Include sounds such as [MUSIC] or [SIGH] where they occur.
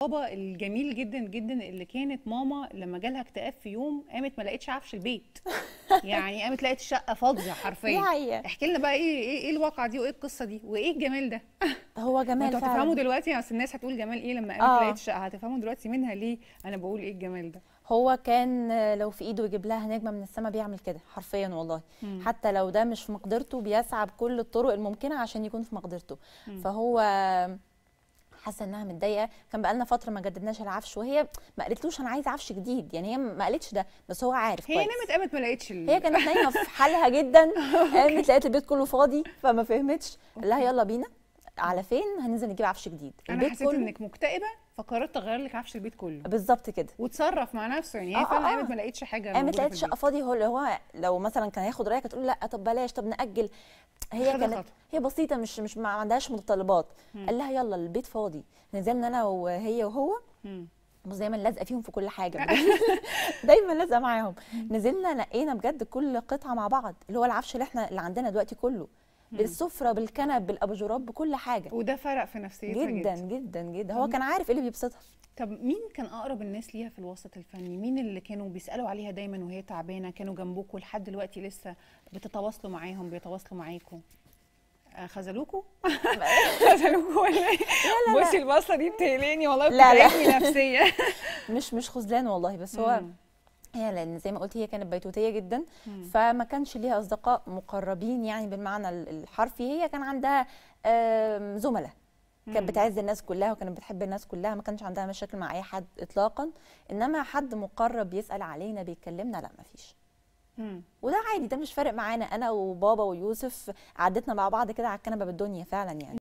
بابا الجميل جدا جدا اللي كانت ماما لما جالها اكتئاب في يوم قامت ما لقيتش عفش البيت [LAUGHS] يعني قامت لقيت الشقه فاضيه حرفيا احكي لنا بقى ايه ايه, إيه الواقعه دي وايه القصه دي وايه الجمال ده [LAUGHS] هو جمال انتوا هتفهموا دلوقتي اصل الناس هتقول جمال ايه لما قامت آه. لقيت الشقه هتفهموا دلوقتي منها ليه انا بقول ايه الجمال ده هو كان لو في ايده يجيب لها نجمه من السماء بيعمل كده حرفيا والله مم. حتى لو ده مش في مقدرته بيسعى بكل الطرق الممكنه عشان يكون في مقدرته مم. فهو حاسه انها متضايقه كان بقالنا فتره ما جددناش العفش وهي ما قالتلوش انا عايزه عفش جديد يعني هي ما قالتش ده بس هو عارف هي كويس. قامت ما لقيتش هي كانت نايمه في حالها جدا [LAUGHS] قامت لقيت البيت كله فاضي فما فهمتش قال لها يلا بينا على فين هننزل نجيب عفش جديد انا حسيت كل... انك مكتئبه فقررت اغير لك عفش البيت كله بالظبط كده وتصرف مع نفسه يعني هي آه فعلا آه، قامت ما آه. لقيتش حاجه قامت لقيت شقه فاضيه هو اللي هو لو مثلا كان هياخد رايك هتقول لا طب بلاش طب ناجل هي كانت خطوة. هي بسيطه مش مش ما عندهاش متطلبات قال لها يلا البيت فاضي نزلنا انا وهي وهو بص دايما لازقه فيهم في كل حاجه [LAUGHS] [LAUGHS] دايما لازقه معاهم نزلنا لقينا بجد كل قطعه مع بعض اللي هو العفش اللي احنا اللي عندنا دلوقتي كله بالسفره بالكنب بالاباجورات بكل حاجه وده فرق في نفسيتها جدا جدا جدا, جدا. هو كان عارف ايه اللي بيبسطها طب مين كان اقرب الناس ليها في الوسط الفني مين اللي كانوا بيسالوا عليها دايما وهي تعبانه كانوا جنبوك لحد دلوقتي لسه بتتواصلوا معاهم بيتواصلوا معاكم آه، خذلوكوا [LAUGHS] خذلوكوا ولا ايه بصي البصه دي بتقلقني والله بتقلقني نفسيا [LAUGHS] مش مش خذلان والله بس هو هي لان زي ما قلت هي كانت بيتوتيه جدا مم. فما كانش ليها اصدقاء مقربين يعني بالمعنى الحرفي هي كان عندها زملاء كانت بتعز الناس كلها وكانت بتحب الناس كلها ما كانش عندها مشاكل مع اي حد اطلاقا انما حد مقرب يسال علينا بيكلمنا لا ما فيش وده عادي ده مش فارق معانا انا وبابا ويوسف عدتنا مع بعض كده على الكنبه بالدنيا فعلا يعني